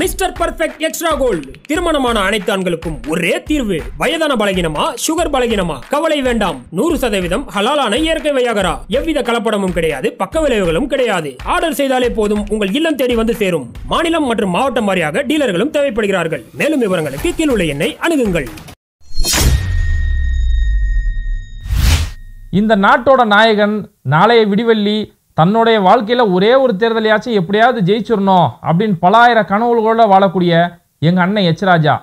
mister perfect extra gold திருமணமான அனைத்து ஆண்களுக்கும் ஒரே தீர்வு வயதான பலகினமா சுகர் பலகினமா கவலை வேண்டாம் நூறு சதவீதம் ஹலாலான இயற்கை வையாகரா எவ்வித கலப்படமும் கிடையாது பக்க விளைவுகளும் கிடையாது ஆர்டர் செய்தாலே போதும் உங்கள் இல்லம் தேடி வந்து சேரும் மாநிலம் மற்றும் மாவட்டம் வாரியாக டீலர்களும் தேவைப்படுகிறார்கள் மேலும் விவரங்களுக்கு கீழ் உள்ள எண்ணை அணுகுங்கள் இந்த நாட்டோட நாயகன் நாளைய விடிவெள்ளி தன்னுடைய வாழ்க்கையில் ஒரே ஒரு தேர்தலையாச்சும் எப்படியாவது ஜெயிச்சிடணும் அப்படின்னு பலாயிரம் கனவுகளோட வாழக்கூடிய எங்கள் அண்ணன் எச்ராஜா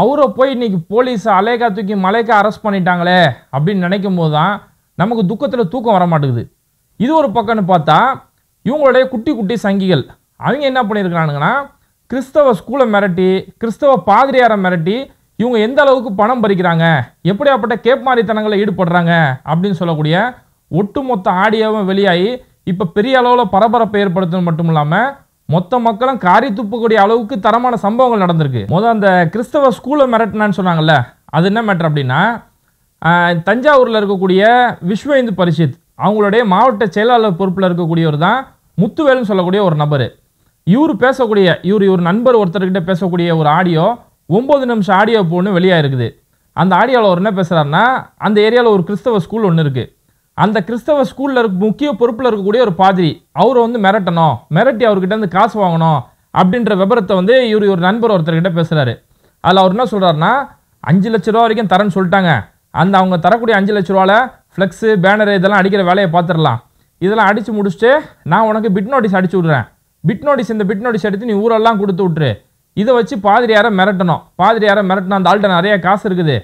அவரை போய் இன்றைக்கி போலீஸை அலேகா தூக்கி மலைக்கா அரெஸ்ட் பண்ணிட்டாங்களே அப்படின்னு நினைக்கும் போது தான் நமக்கு துக்கத்தில் தூக்கம் வர மாட்டேங்குது இது ஒரு பக்கம்னு பார்த்தா இவங்களுடைய குட்டி குட்டி சங்கிகள் அவங்க என்ன பண்ணியிருக்கிறானுங்கன்னா கிறிஸ்தவ ஸ்கூலை மிரட்டி கிறிஸ்தவ பாதிரியாரை மிரட்டி இவங்க எந்த அளவுக்கு பணம் பறிக்கிறாங்க எப்படியாப்பட்ட கேப் மாறித்தனங்களில் ஈடுபடுறாங்க அப்படின்னு சொல்லக்கூடிய ஒட்டுமொத்த ஆடியோவும் வெளியாகி இப்போ பெரிய அளவில் பரபரப்பை ஏற்படுத்தணும் மட்டும் இல்லாமல் மொத்த மக்களும் காரி துப்பக்கூடிய அளவுக்கு தரமான சம்பவங்கள் நடந்திருக்கு முத அந்த கிறிஸ்தவ ஸ்கூலை மிரட்டினான்னு சொன்னாங்கல்ல அது என்ன மேட்ரு அப்படின்னா தஞ்சாவூரில் இருக்கக்கூடிய விஸ்வ இந்து பரிஷத் அவங்களுடைய மாவட்ட செயலாளர் பொறுப்பில் இருக்கக்கூடியவர் தான் முத்துவேல்னு சொல்லக்கூடிய ஒரு நபர் இவர் பேசக்கூடிய இவர் இவர் நண்பர் ஒருத்தர்கிட்ட பேசக்கூடிய ஒரு ஆடியோ ஒம்பது நிமிஷம் ஆடியோ போன்னு வெளியாக இருக்குது அந்த ஆடியோவில் அவர் என்ன பேசுகிறாருன்னா அந்த ஏரியாவில் ஒரு கிறிஸ்தவ ஸ்கூல் ஒன்று இருக்குது அந்த கிறிஸ்தவ ஸ்கூலில் இருக்க முக்கிய பொறுப்பில் இருக்கக்கூடிய ஒரு பாதிரி அவரை வந்து மிரட்டணும் மிரட்டி அவர்கிட்ட வந்து காசு வாங்கணும் அப்படின்ற விபரத்தை வந்து இவர் ஒரு நண்பர் ஒருத்தர்கிட்ட பேசுகிறாரு அதில் அவர் என்ன சொல்கிறாருன்னா அஞ்சு லட்ச ரூபா வரைக்கும் தரேன்னு சொல்லிட்டாங்க அந்த அவங்க தரக்கூடிய அஞ்சு லட்ச ரூபாவில் ஃப்ளெக்ஸு பேனர் இதெல்லாம் அடிக்கிற வேலையை பார்த்துடலாம் இதெல்லாம் அடித்து முடிச்சுட்டு நான் உனக்கு பிட் நோட்டீஸ் அடிச்சு விட்றேன் பிட் நோட்டீஸ் இந்த பிட் நோட்டீஸ் எடுத்து நீ ஊரெல்லாம் கொடுத்து விட்டுரு இதை வச்சு பாதிரியாரை மிரட்டணும் பாதிரியாரை மிரட்டணும் அந்த ஆள்கிட்ட நிறைய காசு இருக்குது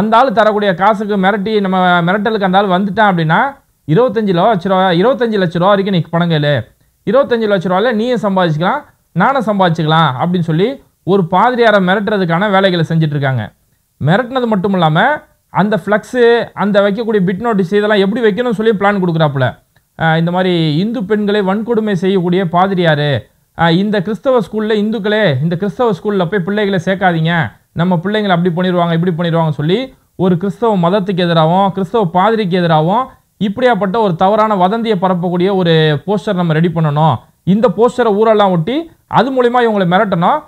அந்த ஆள் தரக்கூடிய காசுக்கு மிரட்டி நம்ம மிரட்டலுக்கு அந்த ஆள் வந்துட்டான் அப்படின்னா இருபத்தஞ்சி லட்ச ரூபா இருபத்தஞ்சி லட்ச ரூபா வரைக்கும் நீ பணம் கையில் இருபத்தஞ்சி லட்ச ரூபாயில் நீயும் சம்பாதிச்சுக்கலாம் நானும் சம்பாதிச்சுக்கலாம் அப்படின்னு சொல்லி ஒரு பாதிரியாரை மிரட்டுறதுக்கான வேலைகளை செஞ்சிட்ருக்காங்க மிரட்டினது மட்டும் இல்லாமல் அந்த ஃப்ளக்ஸு அந்த வைக்கக்கூடிய பிட் நோட்டீஸ் இதெல்லாம் எப்படி வைக்கணும்னு சொல்லி பிளான் கொடுக்குறாப்புல இந்த மாதிரி இந்து பெண்களை வன்கொடுமை செய்யக்கூடிய பாதிரியார் இந்த கிறிஸ்தவ ஸ்கூலில் இந்துக்களே இந்த கிறிஸ்தவ ஸ்கூலில் போய் பிள்ளைகளை சேர்க்காதீங்க நம்ம பிள்ளைங்களை அப்படி பண்ணிடுவாங்க இப்படி பண்ணிடுவாங்கன்னு சொல்லி ஒரு கிறிஸ்தவ மதத்துக்கு எதிராகவும் கிறிஸ்தவ பாதிரிக்கு எதிராகவும் இப்படியாப்பட்ட ஒரு தவறான வதந்தியை பரப்பக்கூடிய ஒரு போஸ்டர் நம்ம ரெடி பண்ணணும் இந்த போஸ்டரை ஊரெல்லாம் ஒட்டி அது மூலிமா இவங்களை மிரட்டணும்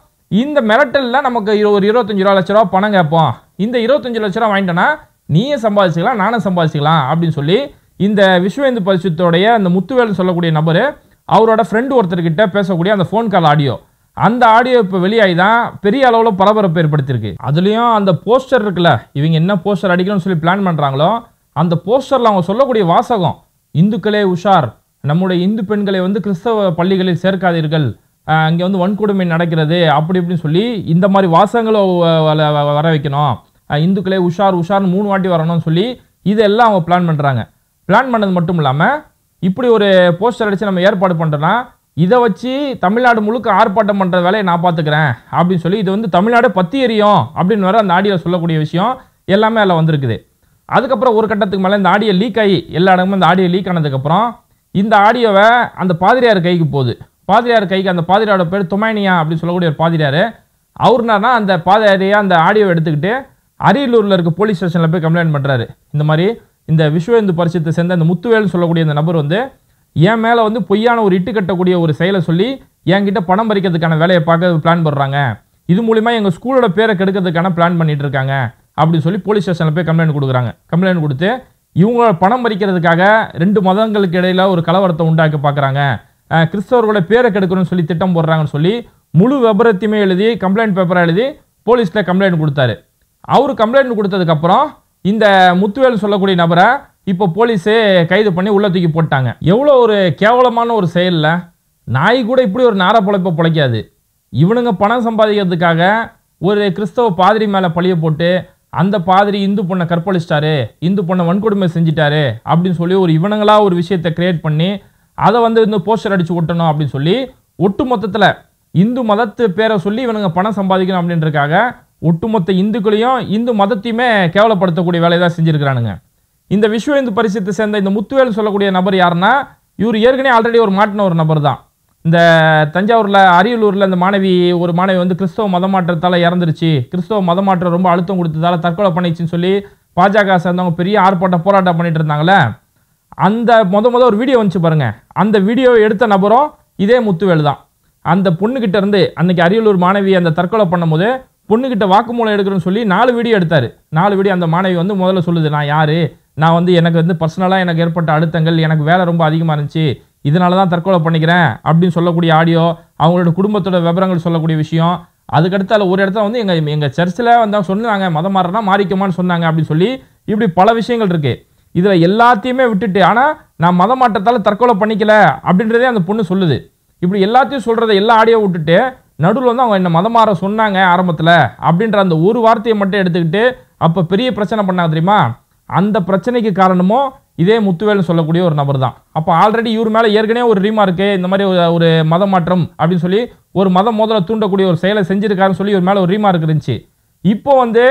இந்த மிரட்டலில் நமக்கு ஒரு இருபத்தஞ்சு ரூபா லட்ச ரூபா பணம் கேட்போம் இந்த இருபத்தஞ்சு லட்ச ரூபா வாங்கிட்டேன்னா நீயே சம்பாதிச்சிக்கலாம் நானும் சம்பாதிச்சிக்கலாம் அப்படின்னு சொல்லி இந்த விஸ்வேந்து பரிசுத்தோடைய அந்த முத்துவேல் சொல்லக்கூடிய நபர் அவரோட ஃப்ரெண்டு ஒருத்தர்கிட்ட பேசக்கூடிய அந்த ஃபோன் கால் ஆடியோ அந்த ஆடியோ இப்போ வெளியாகி தான் பெரிய அளவில் பரபரப்பு ஏற்படுத்தியிருக்கு அதுலேயும் அந்த போஸ்டர் இருக்குல்ல இவங்க என்ன போஸ்டர் அடிக்கணும்னு சொல்லி பிளான் பண்ணுறாங்களோ அந்த போஸ்டரில் அவங்க சொல்லக்கூடிய வாசகம் இந்துக்களே உஷார் நம்முடைய இந்து பெண்களை வந்து கிறிஸ்தவ பள்ளிகளில் சேர்க்காதீர்கள் அங்கே வந்து வன்கொடுமை நடக்கிறது அப்படி இப்படின்னு சொல்லி இந்த மாதிரி வாசகங்களை வர வைக்கணும் இந்துக்களே உஷார் உஷார்னு மூணு வாட்டி வரணும்னு சொல்லி இதெல்லாம் அவங்க பிளான் பண்ணுறாங்க பிளான் பண்ணது மட்டும் இல்லாமல் இப்படி ஒரு போஸ்டர் அடித்து நம்ம ஏற்பாடு பண்ணுறோன்னா இதை வச்சு தமிழ்நாடு முழுக்க ஆர்ப்பாட்டம் பண்ணுற வேலையை நான் பார்த்துக்கிறேன் அப்படின்னு சொல்லி இது வந்து தமிழ்நாடு பத்தி எரியும் அப்படின்னு வர அந்த ஆடியோவில் சொல்லக்கூடிய விஷயம் எல்லாமே அதில் வந்திருக்குது அதுக்கப்புறம் ஒரு கட்டத்துக்கு மேலே இந்த ஆடியோ லீக் ஆகி எல்லா இடமும் இந்த ஆடியோ லீக் ஆனதுக்கப்புறம் இந்த ஆடியோவை அந்த பாதிரியார் கைக்கு போகுது பாதிரியார் கைக்கு அந்த பாதிரியாரோட பேர் துமைனியா அப்படின்னு சொல்லக்கூடிய ஒரு பாதிரியார் அவருனார்னா அந்த பாதிரியா அந்த ஆடியோவை எடுத்துக்கிட்டு அரியலூரில் இருக்க போலீஸ் ஸ்டேஷனில் போய் கம்ப்ளைண்ட் பண்ணுறாரு இந்த மாதிரி இந்த விஸ்வ இந்து பரிசத்தை சேர்ந்த அந்த முத்துவேல்னு சொல்லக்கூடிய அந்த நபர் வந்து என் மேலே வந்து பொய்யான ஒரு இட்டு கட்டக்கூடிய ஒரு செயலை சொல்லி என்கிட்ட பணம் பறிக்கிறதுக்கான வேலையை பார்க்க பிளான் பண்ணுறாங்க இது மூலிமா எங்கள் ஸ்கூலோட பேரை கெடுக்கிறதுக்கான பிளான் பண்ணிட்டு இருக்காங்க அப்படின்னு சொல்லி போலீஸ் ஸ்டேஷனில் போய் கம்ப்ளைண்ட் கொடுக்குறாங்க கம்ப்ளைண்ட் கொடுத்து இவங்க பணம் பறிக்கிறதுக்காக ரெண்டு மதங்களுக்கு இடையில் ஒரு கலவரத்தை உண்டாக்க பார்க்குறாங்க கிறிஸ்தவர்களோட பேரை கெடுக்கணும்னு சொல்லி திட்டம் போடுறாங்கன்னு சொல்லி முழு விபரத்தையுமே எழுதி கம்ப்ளைண்ட் பேப்பரை எழுதி போலீஸில் கம்ப்ளைண்ட் கொடுத்தாரு அவர் கம்ப்ளைண்ட் கொடுத்ததுக்கப்புறம் இந்த முத்துவேல் சொல்லக்கூடிய நபரை இப்போ போலீஸு கைது பண்ணி உள்ளே தூக்கி போட்டாங்க எவ்வளோ ஒரு கேவலமான ஒரு செயலில் நாய் கூட இப்படி ஒரு நார பொழைப்பை பிழைக்காது இவனுங்க பணம் சம்பாதிக்கிறதுக்காக ஒரு கிறிஸ்தவ பாதிரி மேலே பழிய போட்டு அந்த பாதிரி இந்து பொண்ணை கற்பழிச்சிட்டாரு இந்து பொண்ணை வன்கொடுமை செஞ்சிட்டாரு அப்படின்னு சொல்லி ஒரு இவனுங்களா ஒரு விஷயத்தை கிரியேட் பண்ணி அதை வந்து இந்த போஸ்டர் அடித்து ஒட்டணும் அப்படின்னு சொல்லி ஒட்டு மொத்தத்தில் இந்து மதத்து பேரை சொல்லி இவனுங்க பணம் சம்பாதிக்கணும் அப்படின்றதுக்காக ஒட்டுமொத்த இந்துக்களையும் இந்து மதத்தையுமே கேவலப்படுத்தக்கூடிய வேலையை தான் செஞ்சுருக்கிறானுங்க இந்த விஸ்வ இந்து பரிசத்தை சேர்ந்த இந்த முத்துவேல் சொல்லக்கூடிய நபர் யாருன்னா இவர் ஏற்கனவே ஆல்ரெடி ஒரு மாட்டின ஒரு நபர் தான் இந்த தஞ்சாவூரில் அரியலூரில் இந்த மாணவி ஒரு மாணவி வந்து கிறிஸ்தவ மதமாற்றத்தால் இறந்துருச்சு கிறிஸ்தவ மதமாற்றம் ரொம்ப அழுத்தம் கொடுத்ததால் தற்கொலை பண்ணிச்சுன்னு சொல்லி பாஜக சேர்ந்தவங்க பெரிய ஆர்ப்பாட்டம் போராட்டம் பண்ணிட்டு இருந்தாங்களே அந்த மொத மொதல் ஒரு வீடியோ வந்துச்சு பாருங்கள் அந்த வீடியோ எடுத்த நபரும் இதே முத்துவேல் தான் அந்த பொண்ணுகிட்ட இருந்து அன்னைக்கு அரியலூர் மாணவி அந்த தற்கொலை பண்ணும்போது பொண்ணுக்கிட்ட வாக்குமூலம் எடுக்கிறேன்னு சொல்லி நாலு வீடியோ எடுத்தார் நாலு வீடியோ அந்த மாணவி வந்து முதல்ல சொல்லுது நான் யார் நான் வந்து எனக்கு வந்து பர்சனலாக எனக்கு ஏற்பட்ட அழுத்தங்கள் எனக்கு வேலை ரொம்ப அதிகமாக இருந்துச்சு இதனால தான் தற்கொலை பண்ணிக்கிறேன் அப்படின்னு சொல்லக்கூடிய ஆடியோ அவங்களோட குடும்பத்தோட விவரங்கள் சொல்லக்கூடிய விஷயம் அதுக்கடுத்து அதில் ஒரு இடத்துல வந்து எங்கள் எங்கள் சர்ச்சில் வந்து சொன்னாங்க மதம் மாறினா மாறிக்கமான்னு சொன்னாங்க அப்படின்னு சொல்லி இப்படி பல விஷயங்கள் இருக்குது இதில் எல்லாத்தையுமே விட்டுட்டு ஆனால் நான் மத மாற்றத்தால் தற்கொலை பண்ணிக்கல அப்படின்றதே அந்த பொண்ணு சொல்லுது இப்படி எல்லாத்தையும் சொல்கிறத எல்லா ஆடியோ விட்டுட்டு நடுவில் வந்து அவங்க என்ன மதம் மாற சொன்னாங்க ஆரம்பத்தில் அப்படின்ற அந்த ஒரு வார்த்தையை மட்டும் எடுத்துக்கிட்டு அப்போ பெரிய பிரச்சனை பண்ணாங்க தெரியுமா அந்த பிரச்சனைக்கு காரணமோ இதே முத்துவேல்னு சொல்லக்கூடிய ஒரு நபர் தான் அப்போ ஆல்ரெடி இவர் மேலே ஏற்கனவே ஒரு ரீமார்க்கு இந்த மாதிரி ஒரு மத மாற்றம் அப்படின்னு சொல்லி ஒரு மதம் முதல்ல தூண்டக்கூடிய ஒரு செயலை செஞ்சிருக்காருன்னு சொல்லி ஒரு மேலே ஒரு ரீமார்க் இருந்துச்சு இப்போ வந்து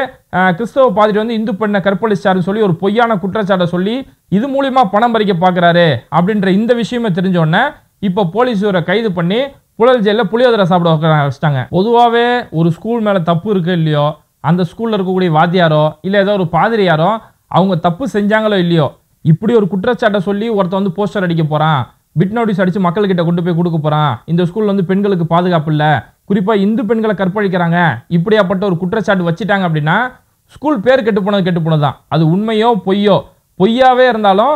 கிறிஸ்தவ பாதிரி வந்து இந்து பெண்ணை கற்பழிச்சாருன்னு சொல்லி ஒரு பொய்யான குற்றச்சாட்டை சொல்லி இது மூலியமாக பணம் பறிக்க பார்க்குறாரு அப்படின்ற இந்த விஷயமே தெரிஞ்சோடனே இப்போ போலீஸ் இவரை கைது பண்ணி புழல் ஜெயிலில் புளியோதரை சாப்பிட வச்சிட்டாங்க பொதுவாகவே ஒரு ஸ்கூல் மேலே தப்பு இருக்கு இல்லையோ அந்த ஸ்கூலில் இருக்கக்கூடிய வாத்தியாரோ இல்லை ஏதோ ஒரு பாதிரியாரோ அவங்க தப்பு செஞ்சாங்களோ இல்லையோ இப்படி ஒரு குற்றச்சாட்டை சொல்லி ஒருத்த வந்து போஸ்டர் அடிக்க போகிறான் பிட் நோட்டீஸ் அடித்து மக்கள்கிட்ட கொண்டு போய் கொடுக்க போகிறான் இந்த ஸ்கூலில் வந்து பெண்களுக்கு பாதுகாப்பு இல்லை குறிப்பாக இந்து பெண்களை கற்பழிக்கிறாங்க இப்படியாப்பட்ட ஒரு குற்றச்சாட்டு வச்சுட்டாங்க அப்படின்னா ஸ்கூல் பேர் கெட்டு போனது கெட்டு போனது தான் அது உண்மையோ பொய்யோ பொய்யாவே இருந்தாலும்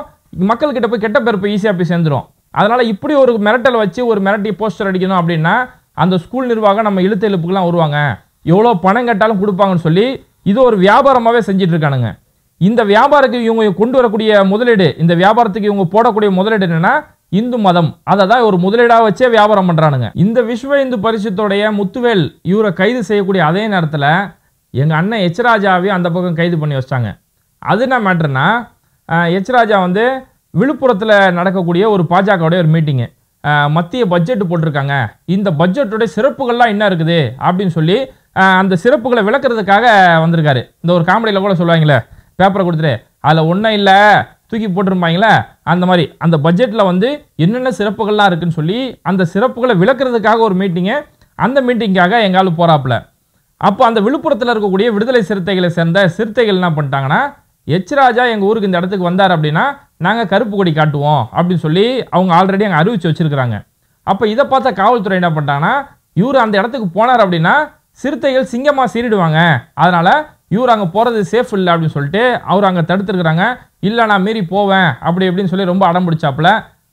மக்கள்கிட்ட போய் கெட்ட பேர் போய் ஈஸியாக போய் சேர்ந்துடும் அதனால் இப்படி ஒரு மிரட்டல் வச்சு ஒரு மிரட்டி போஸ்டர் அடிக்கணும் அப்படின்னா அந்த ஸ்கூல் நிர்வாகம் நம்ம இழுத்து இழுப்புக்கெல்லாம் வருவாங்க எவ்வளோ பணம் கட்டாலும் கொடுப்பாங்கன்னு சொல்லி இது ஒரு வியாபாரமாகவே செஞ்சிட்ருக்கானுங்க இந்த வியாபாரத்துக்கு இவங்க கொண்டு வரக்கூடிய முதலீடு இந்த வியாபாரத்துக்கு இவங்க போடக்கூடிய முதலீடு என்னன்னா இந்து மதம் அதை தான் ஒரு முதலீடாக வச்சே வியாபாரம் பண்ணுறானுங்க இந்த விஸ்வ இந்து பரிசுத்தோடைய முத்துவேல் இவரை கைது செய்யக்கூடிய அதே நேரத்தில் எங்கள் அண்ணன் எச்ராஜாவையும் அந்த பக்கம் கைது பண்ணி வச்சிட்டாங்க அது என்ன மேட்ருனா எச்ராஜா வந்து விழுப்புரத்தில் நடக்கக்கூடிய ஒரு பாஜகவுடைய ஒரு மீட்டிங்கு மத்திய பட்ஜெட் போட்டிருக்காங்க இந்த பட்ஜெட்டுடைய சிறப்புகள்லாம் என்ன இருக்குது அப்படின்னு சொல்லி அந்த சிறப்புகளை விளக்குறதுக்காக வந்திருக்காரு இந்த ஒரு காமெடியில் கூட சொல்லுவாங்களே பேப்பரை கொடுத்துரு அதில் ஒன்றும் இல்லை தூக்கி போட்டிருப்பாங்களே அந்த மாதிரி அந்த பட்ஜெட்டில் வந்து என்னென்ன சிறப்புகள்லாம் இருக்குதுன்னு சொல்லி அந்த சிறப்புகளை விளக்குறதுக்காக ஒரு மீட்டிங்கு அந்த மீட்டிங்காக எங்காலும் போகிறாப்புல அப்போ அந்த விழுப்புரத்தில் இருக்கக்கூடிய விடுதலை சிறுத்தைகளை சேர்ந்த சிறுத்தைகள் என்ன பண்ணிட்டாங்கன்னா எச் ராஜா எங்கள் ஊருக்கு இந்த இடத்துக்கு வந்தார் அப்படின்னா நாங்கள் கருப்பு கொடி காட்டுவோம் அப்படின்னு சொல்லி அவங்க ஆல்ரெடி அங்கே அறிவிச்சு வச்சுருக்கிறாங்க அப்போ இதை பார்த்தா காவல்துறை என்ன பண்ணிட்டாங்கன்னா இவர் அந்த இடத்துக்கு போனார் அப்படின்னா சிறுத்தைகள் சிங்கமாக சீரிடுவாங்க அதனால் இவர் அங்கே போகிறது சேஃப் இல்லை அப்படின்னு சொல்லிட்டு அவர் அங்கே தடுத்துருக்குறாங்க இல்லை நான் மீறி போவேன் அப்படி இப்படின்னு சொல்லி ரொம்ப அடம் பிடிச்சாப்புல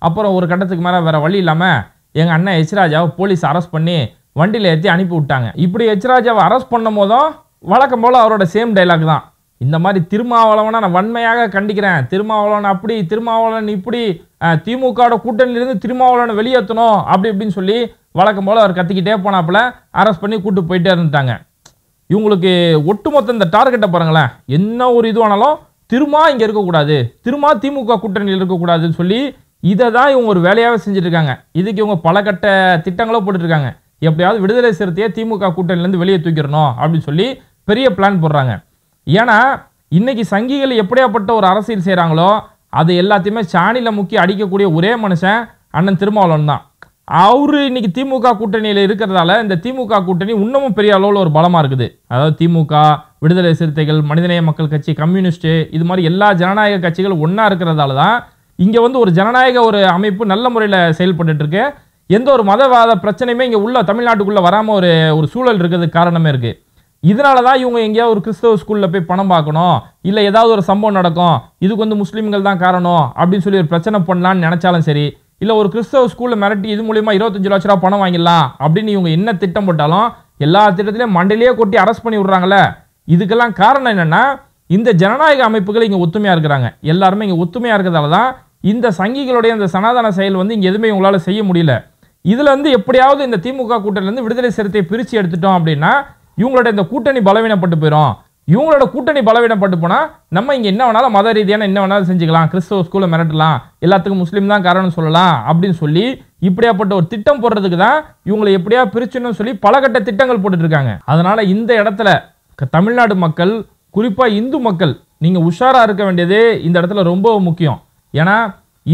அப்புறம் ஒரு கட்டத்துக்கு மேலே வேறு வழி இல்லாமல் எங்கள் அண்ணன் ஹெச்ராஜாவை போலீஸ் அரெஸ்ட் பண்ணி வண்டியில் ஏற்றி அனுப்பி விட்டாங்க இப்படி ஹெச்ராஜாவை அரெஸ்ட் பண்ணும் போதும் வழக்கம் போல் அவரோட சேம் டைலாக் தான் இந்த மாதிரி திருமாவளவனை நான் வன்மையாக கண்டிக்கிறேன் திருமாவளவன் அப்படி திருமாவளவன் இப்படி திமுகவோட கூட்டணியிலிருந்து திருமாவளவனை வெளியேற்றணும் அப்படி இப்படின்னு சொல்லி வழக்கம் போல் அவர் கத்திக்கிட்டே போனாப்புல அரெஸ்ட் பண்ணி கூப்பிட்டு போயிட்டே இருந்துட்டாங்க இவங்களுக்கு ஒட்டுமொத்த இந்த டார்கெட்டை பாருங்களேன் என்ன ஒரு இதுவானாலும் திருமா இங்கே இருக்கக்கூடாது திருமா திமுக கூட்டணியில் இருக்கக்கூடாதுன்னு சொல்லி இதை தான் இவங்க ஒரு வேலையாகவே செஞ்சுட்ருக்காங்க இதுக்கு இவங்க பல கட்ட திட்டங்களோ போட்டுட்ருக்காங்க எப்படியாவது விடுதலை சிறுத்தையே திமுக கூட்டணியிலேருந்து வெளியே தூக்கிடணும் அப்படின்னு சொல்லி பெரிய பிளான் போடுறாங்க ஏன்னா இன்றைக்கி சங்கிகள் எப்படியாப்பட்ட ஒரு அரசியல் செய்கிறாங்களோ அது எல்லாத்தையுமே சாணியில் முக்கி அடிக்கக்கூடிய ஒரே மனுஷன் அண்ணன் திருமாவளவன் தான் அவர் இன்னைக்கு திமுக கூட்டணியில் இருக்கிறதால இந்த திமுக கூட்டணி இன்னமும் பெரிய அளவில் ஒரு பலமாக இருக்குது அதாவது திமுக விடுதலை சிறுத்தைகள் மனிதநேய மக்கள் கட்சி கம்யூனிஸ்ட்டு இது மாதிரி எல்லா ஜனநாயக கட்சிகள் ஒன்றா இருக்கிறதால தான் இங்கே வந்து ஒரு ஜனநாயக ஒரு அமைப்பு நல்ல முறையில் செயல்பட்டு இருக்கு எந்த ஒரு மதவாத பிரச்சனையுமே இங்கே உள்ள தமிழ்நாட்டுக்குள்ளே வராமல் ஒரு ஒரு சூழல் இருக்கிறதுக்கு காரணமே இருக்குது இதனால தான் இவங்க எங்கேயாவது ஒரு கிறிஸ்தவ ஸ்கூலில் போய் பணம் பார்க்கணும் இல்லை ஏதாவது ஒரு சம்பவம் நடக்கும் இதுக்கு வந்து முஸ்லீம்கள் தான் காரணம் அப்படின்னு சொல்லி ஒரு பிரச்சனை பண்ணலான்னு நினச்சாலும் சரி இல்லை ஒரு கிறிஸ்தவ ஸ்கூலில் மிரட்டி இது மூலிமா இருபத்தஞ்சு லட்ச ரூபா பணம் வாங்கிடலாம் அப்படின்னு இவங்க என்ன திட்டம் போட்டாலும் எல்லா திட்டத்திலையும் மண்டலையே கொட்டி அரெஸ்ட் பண்ணி விடுறாங்களே இதுக்கெல்லாம் காரணம் என்னென்னா இந்த ஜனநாயக அமைப்புகள் இங்கே ஒத்துமையாக இருக்கிறாங்க எல்லாருமே இங்கே ஒத்துமையாக இருக்கிறதால தான் இந்த சங்கிகளுடைய அந்த சனாதன செயல் வந்து இங்கே எதுவுமே உங்களால் செய்ய முடியல இதுலேருந்து எப்படியாவது இந்த திமுக கூட்டணிலேருந்து விடுதலை சிறுத்தை பிரித்து எடுத்துட்டோம் அப்படின்னா இவங்களோட இந்த கூட்டணி பலவீனப்பட்டு போயிடும் இவங்களோட கூட்டணி பலவீனம் பட்டு போனால் நம்ம இங்கே என்ன வேணாலும் மத ரீதியான என்ன வேணாலும் செஞ்சுக்கலாம் கிறிஸ்தவ ஸ்கூலில் மிரட்டலாம் எல்லாத்துக்கும் முஸ்லீம் தான் காரணம் சொல்லலாம் அப்படின்னு சொல்லி இப்படியாப்பட்ட ஒரு திட்டம் போடுறதுக்கு தான் இவங்களை எப்படியா பிரிச்சுன்னு சொல்லி பலகட்ட திட்டங்கள் போட்டுட்ருக்காங்க அதனால் இந்த இடத்துல தமிழ்நாடு மக்கள் குறிப்பாக இந்து மக்கள் நீங்கள் உஷாராக இருக்க வேண்டியது இந்த இடத்துல ரொம்ப முக்கியம் ஏன்னா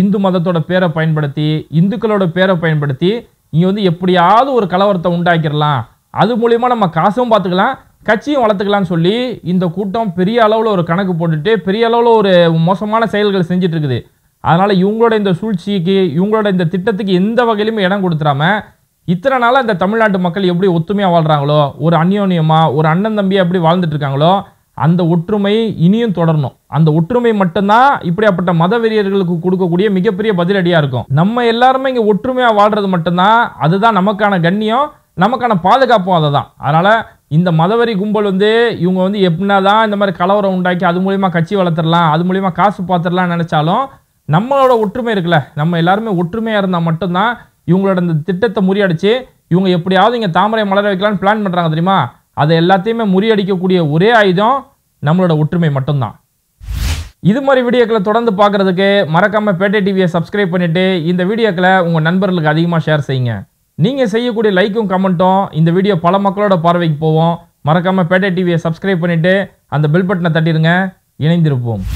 இந்து மதத்தோட பேரை பயன்படுத்தி இந்துக்களோட பேரை பயன்படுத்தி இங்கே வந்து எப்படியாவது ஒரு கலவரத்தை உண்டாக்கிடலாம் அது மூலிமா நம்ம காசும் பார்த்துக்கலாம் கட்சியும் வளர்த்துக்கலாம்னு சொல்லி இந்த கூட்டம் பெரிய அளவில் ஒரு கணக்கு போட்டுட்டு பெரிய அளவில் ஒரு மோசமான செயல்கள் செஞ்சிட்ருக்குது இருக்குது அதனால் இவங்களோட இந்த சூழ்ச்சிக்கு இவங்களோட இந்த திட்டத்துக்கு எந்த வகையிலுமே இடம் கொடுத்துடாமல் இத்தனை நாளாக இந்த தமிழ்நாட்டு மக்கள் எப்படி ஒத்துமையாக வாழ்கிறாங்களோ ஒரு அந்யோன்யமாக ஒரு அண்ணன் தம்பியாக எப்படி வாழ்ந்துட்டு இருக்காங்களோ அந்த ஒற்றுமை இனியும் தொடரணும் அந்த ஒற்றுமை மட்டும்தான் இப்படியாப்பட்ட மத வெறியர்களுக்கு கொடுக்கக்கூடிய மிகப்பெரிய பதிலடியாக இருக்கும் நம்ம எல்லாருமே இங்கே ஒற்றுமையாக வாழ்கிறது மட்டும்தான் அதுதான் நமக்கான கண்ணியம் நமக்கான பாதுகாப்பும் அதை தான் அதனால் இந்த மதவரி கும்பல் வந்து இவங்க வந்து எப்படின்னா தான் இந்த மாதிரி கலவரம் உண்டாக்கி அது மூலிமா கட்சி வளர்த்துடலாம் அது மூலிமா காசு பார்த்துடலாம் நினச்சாலும் நம்மளோட ஒற்றுமை இருக்குல்ல நம்ம எல்லாருமே ஒற்றுமையாக இருந்தால் மட்டும்தான் இவங்களோட இந்த திட்டத்தை முறியடிச்சு இவங்க எப்படியாவது இங்கே தாமரை மலர வைக்கலான்னு பிளான் பண்ணுறாங்க தெரியுமா அதை எல்லாத்தையுமே முறியடிக்கக்கூடிய ஒரே ஆயுதம் நம்மளோட ஒற்றுமை மட்டும்தான் இது மாதிரி வீடியோக்களை தொடர்ந்து பார்க்குறதுக்கு மறக்காமல் பேட்டை டிவியை சப்ஸ்கிரைப் பண்ணிவிட்டு இந்த வீடியோக்களை உங்கள் நண்பர்களுக்கு அதிகமாக ஷேர் செய்யுங்க நீங்கள் செய்யக்கூடிய லைக்கும் கமெண்ட்டும் இந்த வீடியோ பல மக்களோட பார்வைக்கு போவோம் மறக்காமல் பேட்டை டிவியை சப்ஸ்கிரைப் பண்ணிவிட்டு அந்த பில் பட்டனை தட்டிடுங்க இணைந்திருப்போம்